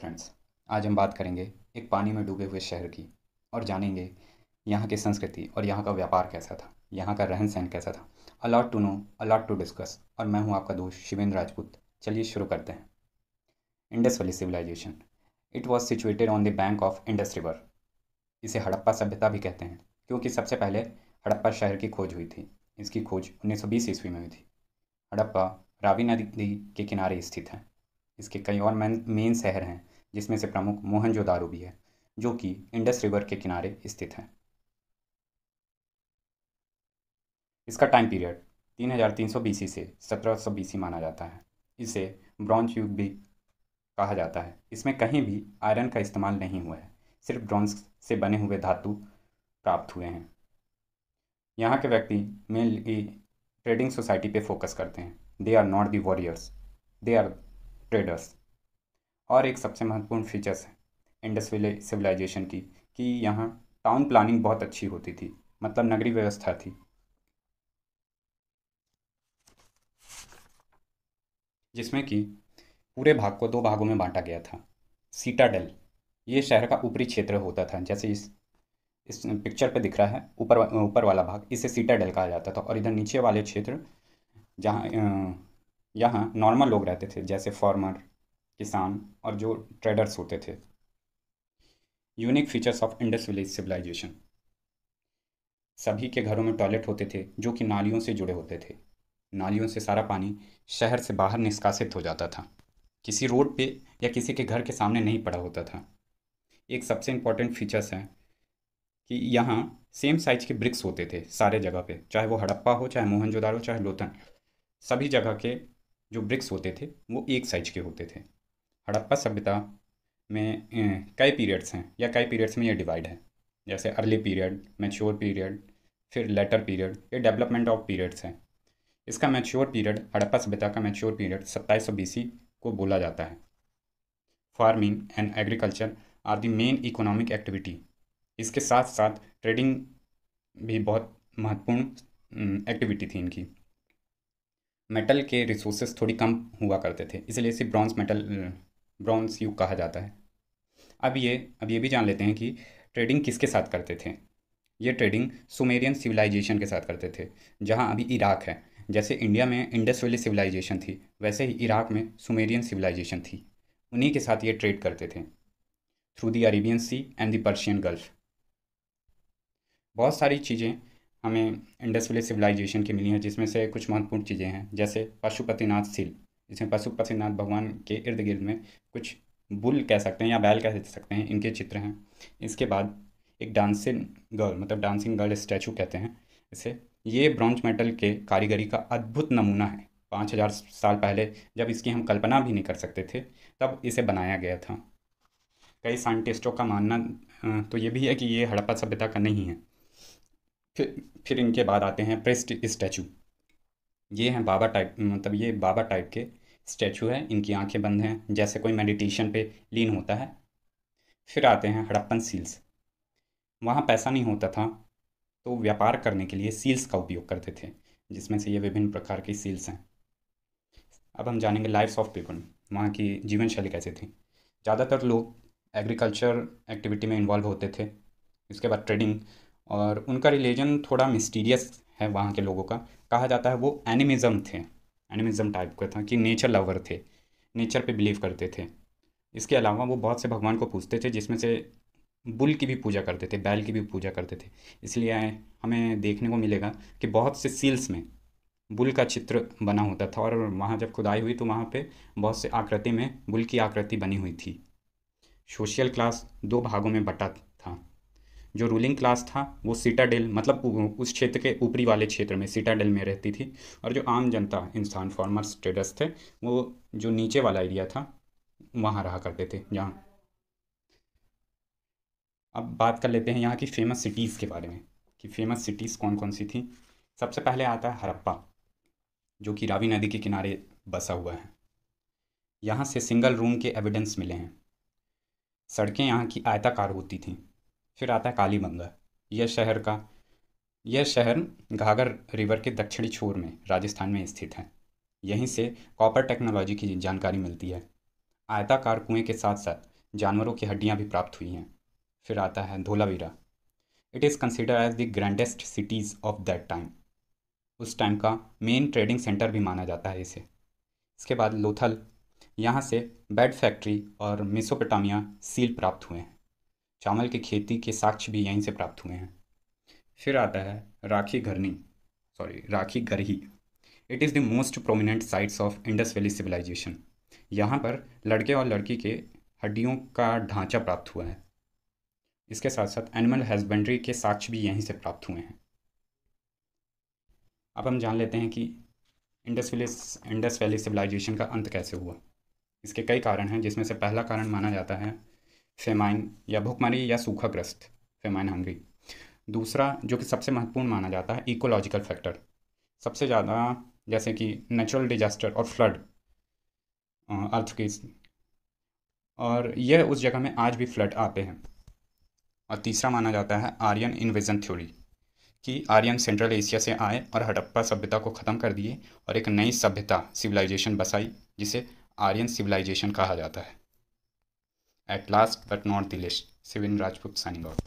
Friends आज हम बात करेंगे एक पानी में डूबे हुए शहर की और जानेंगे यहाँ की संस्कृति और यहाँ का व्यापार कैसा था यहाँ का रहन सहन कैसा था a lot to know a lot to discuss और मैं हूँ आपका दोस्त शिवेंद्र राजपूत चलिए शुरू करते हैं Indus valley civilisation it was situated on the bank of Indus river इसे हड़प्पा सभ्यता भी कहते हैं क्योंकि सबसे पहले हड़प्पा शहर की खोज हुई थी इसकी खोज 1920 ईस्वी में हुई थी हड़प्पा रावी नदी के किनारे स्थित है इसके कई और मेन शहर हैं जिसमें से प्रमुख मोहनजोदारो भी है जो कि इंडस रिवर के किनारे स्थित है इसका टाइम पीरियड 3300 बीसी से 1700 बीसी माना जाता है इसे ब्रॉन्ज युग भी कहा जाता है इसमें कहीं भी आयरन का इस्तेमाल नहीं हुआ है सिर्फ ब्रॉन्ज से बने हुए धातु प्राप्त हुए हैं यहाँ के व्यक्ति मेनली ट्रेडिंग सोसाइटी पे फोकस करते हैं they are not the warriors they are traders और एक सबसे महत्वपूर्ण फीचर्स है इंडस सिविलाइजेशन की कि यहाँ टाउन प्लानिंग बहुत अच्छी होती थी मतलब नगरीय व्यवस्था थी जिसमें कि पूरे भाग को दो भागों में बांटा गया था सीटाडेल ये शहर का ऊपरी क्षेत्र होता था जैसे इस इस पिक्चर पे दिख रहा है ऊपर ऊपर वाला भाग इसे सीटाडेल कहा जाता था और इधर नीचे वाले क्षेत्र जहाँ यहाँ नॉर्मल लोग रहते थे जैसे फॉर्मर किसान और जो ट्रेडर्स होते थे unique features of Indus village civilisation सभी के घरों में टॉयलेट होते थे जो कि नालियों से जुड़े होते थे नालियों से सारा पानी शहर से बाहर निष्कासित हो जाता था किसी रोड पे या किसी के घर के सामने नहीं पड़ा होता था एक सबसे इम्पॉर्टेंट फीचर्स है कि यहाँ सेम साइज के ब्रिक्स होते थे सारे जगह पे चाहे वो हड़प्पा हो चाहे मोहनजोदार हो चाहे लोथन सभी जगह के जो ब्रिक्स होते थे वो एक साइज के होते थे हड़प्पा सभ्यता में कई पीरियड्स हैं या कई पीरियड्स में ये डिवाइड है जैसे अर्ली पीरियड मैच्योर पीरियड फिर लेटर पीरियड ये डेवलपमेंट ऑफ पीरियड्स हैं इसका मैच्योर पीरियड हड़प्पा सभ्यता का मैच्योर पीरियड सत्ताईस सौ बीसी को बोला जाता है farming and agriculture are the main economic activity इसके साथ साथ ट्रेडिंग भी बहुत महत्वपूर्ण एक्टिविटी थी इनकी मेटल के रिसोर्सेस थोड़ी कम हुआ करते थे इसलिए इसे ब्रॉन्ज मेटल ब्रॉन्स युग कहा जाता है अब ये अब ये भी जान लेते हैं कि ट्रेडिंग किसके साथ करते थे ये ट्रेडिंग सुमेरियन सिविलाइजेशन के साथ करते थे जहाँ अभी इराक है जैसे इंडिया में इंडस वैली सिविलाइजेशन थी वैसे ही इराक में सुमेरियन सिविलाइजेशन थी उन्हीं के साथ ये ट्रेड करते थे through the Arabian Sea and the Persian Gulf बहुत सारी चीज़ें हमें इंडस वैली सिविलाइजेशन की मिली हैं जिसमें से कुछ महत्वपूर्ण चीज़ें हैं जैसे पशुपतिनाथ सिल्क जिसमें पशु पशुनाथ भगवान के इर्द गिर्द में कुछ बुल कह सकते हैं या बैल कह सकते हैं इनके चित्र हैं इसके बाद एक डांसिंग गर्ल मतलब डांसिंग गर्ल स्टैचू कहते हैं इसे ये ब्रॉन्ज मेटल के कारीगरी का अद्भुत नमूना है पाँच हज़ार साल पहले जब इसकी हम कल्पना भी नहीं कर सकते थे तब इसे बनाया गया था कई साइंटिस्टों का मानना तो ये भी है कि ये हड़प्पा सभ्यता का नहीं है फिर फिर इनके बाद आते हैं प्रेस्ट स्टैचू ये हैं बाबा टाइप मतलब ये बाबा टाइप के स्टैचू है इनकी आंखें बंद हैं जैसे कोई मेडिटेशन पे लीन होता है फिर आते हैं हड़प्पन सील्स वहाँ पैसा नहीं होता था तो व्यापार करने के लिए सील्स का उपयोग करते थे जिसमें से ये विभिन्न प्रकार की सील्स हैं अब हम जानेंगे लाइफ्स ऑफ पीपल वहाँ की जीवन शैली कैसे थी ज़्यादातर लोग एग्रीकल्चर एक्टिविटी में इन्वॉल्व होते थे इसके बाद ट्रेडिंग और उनका रिलीजन थोड़ा मिस्टीरियस है वहाँ के लोगों का कहा जाता है वो एनिमिज़म थे एनिमिज़म टाइप का था कि नेचर लवर थे नेचर पे बिलीव करते थे इसके अलावा वो बहुत से भगवान को पूजते थे जिसमें से बुल की भी पूजा करते थे बैल की भी पूजा करते थे इसलिए हमें देखने को मिलेगा कि बहुत से सील्स में बुल का चित्र बना होता था और वहाँ जब खुदाई हुई तो वहाँ पे बहुत से आकृति में बुल की आकृति बनी हुई थी सोशल क्लास दो भागों में बटा जो रूलिंग क्लास था वो सीटाडेल मतलब उस क्षेत्र के ऊपरी वाले क्षेत्र में सीटाडेल में रहती थी और जो आम जनता इंसान फार्मर्स ट्रेडर्स थे वो जो नीचे वाला एरिया था वहाँ रहा करते थे जहाँ अब बात कर लेते हैं यहाँ की फेमस सिटीज़ के बारे में कि फेमस सिटीज़ कौन कौन सी थी सबसे पहले आता है हरप्पा जो कि रावी नदी के किनारे बसा हुआ है यहाँ से सिंगल रूम के एविडेंस मिले हैं सड़कें यहाँ की आयताकार होती थीं फिर आता है काली बंगा यह शहर का यह शहर घाघर रिवर के दक्षिणी छोर में राजस्थान में स्थित है यहीं से कॉपर टेक्नोलॉजी की जानकारी मिलती है आयताकार कुएं के साथ साथ जानवरों की हड्डियां भी प्राप्त हुई हैं फिर आता है Dholavira it is consider as the grandest cities of that time उस टाइम का मेन ट्रेडिंग सेंटर भी माना जाता है इसे इसके बाद लोथल यहाँ से बेड फैक्ट्री और मिसोपेटामिया सील प्राप्त हुए हैं चावल की खेती के साक्ष्य भी यहीं से प्राप्त हुए हैं फिर आता है Rakhi Gharni sorry Rakhi Garhi it is the most prominent sites of Indus valley civilisation यहाँ पर लड़के और लड़की के हड्डियों का ढांचा प्राप्त हुआ है इसके साथ साथ एनिमल हस्बेंड्री के साक्ष्य भी यहीं से प्राप्त हुए हैं अब हम जान लेते हैं कि Indus valley Indus valley civilisation का अंत कैसे हुआ इसके कई कारण हैं जिसमें से पहला कारण माना जाता है फेमाइन या भुखमरी या सूखाग्रस्त फेमाइन हंगरी दूसरा जो कि सबसे महत्वपूर्ण माना जाता है इकोलॉजिकल फैक्टर सबसे ज़्यादा जैसे कि नेचुरल डिजास्टर और फ्लड अर्थ की और यह उस जगह में आज भी फ्लड आते हैं और तीसरा माना जाता है आर्यन इन्वेजन थ्योरी कि आर्यन सेंट्रल एशिया से आए और हड़प्पा सभ्यता को ख़त्म कर दिए और एक नई सभ्यता सिविलाइजेशन बसाई जिसे आर्यन सिविलाइजेशन कहा जाता है at last but not the least. Sivin Rajput signing off.